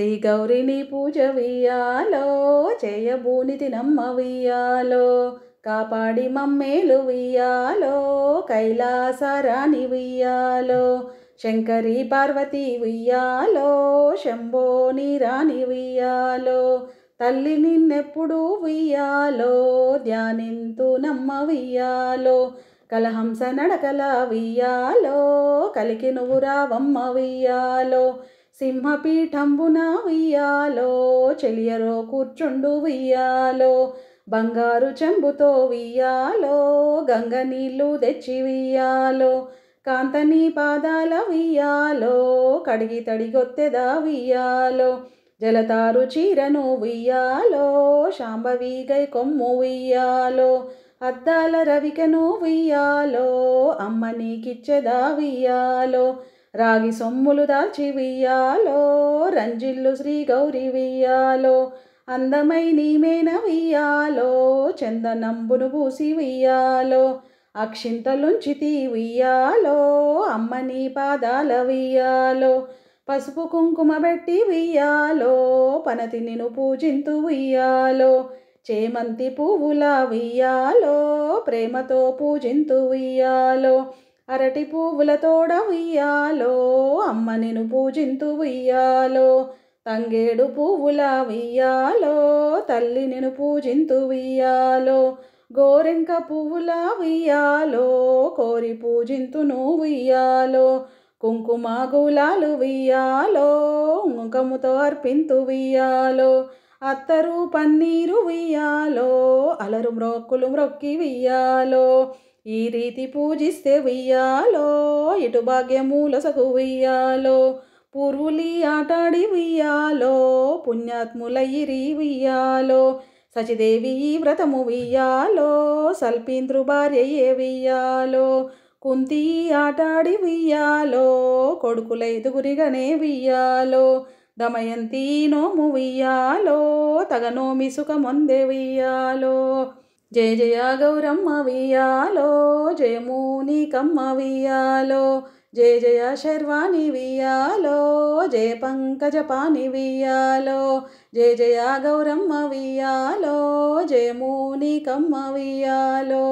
శ్రీ గౌరిని పూజ వియాలో చేయబూనిది నమ్మ వియాలో కాపాడి మమ్మేలు వియాలో కైలాసరాని వియాలో శంకరి పార్వతి ఉయ్యాలో శంభోని రాణి వియాలో తల్లి నిన్నెప్పుడు వియాలో ధ్యానింతు నమ్మ వియాలో కలహంస నడకల వియాలో కలికి నువ్వు రావమ్మ వియాలో సింహపీఠంబున ఉయ్యాలో చెలియరో కూర్చుండు ఉయ్యాలో బంగారు చెంబుతో వియ్యాలో గంగ నీళ్ళు తెచ్చి వియ్యాలో కాంతని పాదాల వియ్యాలో కడిగి తడిగొత్తెదా వియ్యాలో జలతారు చీరను వియ్యాలో శాంభవీగై కొమ్ము వియ్యాలో అద్దాల రవికను వియ్యాలో అమ్మ నీకిచ్చెదా వియ్యాలో రాగి సొమ్ములు దాల్చి వియ్యాలో రంజిల్లు శ్రీ గౌరి వియ్యాలో అందమై నీమేన వియ్యాలో చందనంబును పూసి వియ్యాలో అక్షింతలుంచి వియ్యాలో అమ్మని పాదాల వియ్యాలో పసుపు కుంకుమ పెట్టి వియ్యాలో పనతి నిను పూజింతు వియ్యాలో చేమంతి పువ్వుల వియ్యాలో ప్రేమతో పూజింతు వియ్యాలో అరటి పువ్వుల తోడ ఉయ్యాలో అమ్మ నేను పూజింతు ఉయ్యాలో తంగేడు పువ్వుల ఉయ్యాలో తల్లి నేను పూజింతు ఉయ్యాలో గోరెంక పువ్వుల ఉయ్యాలో కోరి పూజింతును ఉయ్యాలో కుంకుమ గులాలు ఉయ్యాలో ముఖముతో అర్పింతు ఉయ్యాలో అత్తరు పన్నీరు ఉయ్యాలో అలరు మ్రొక్కులు మ్రొక్కి ఉయ్యాలో ఈ రీతి పూజిస్తే వెయ్యాలో ఇటు భాగ్యమూల సగు వెయ్యాలో పూర్వులి ఆటాడి వెయ్యాలో పుణ్యాత్ములయిరి వెయ్యాలో సచిదేవి వ్రతము వెయ్యాలో సల్పీంద్రు భార్య ఏ వెయ్యాలో కుంతి ఆటాడి వెయ్యాలో ఎదుగురిగానే వెయ్యాలో దమయంతి నోము వెయ్యాలో తగనోమి సుఖమొందే వెయ్యాలో జయ జయ గౌరమ్మ వియాలో జయమూనికమ్మ వియాలో జయ జయ శర్వాణి వియాలో జయ పంకజ పాని వియాలో జయ జయ గౌరమ్మ వియాలో జయ జయమూనికమ్మ వియాలో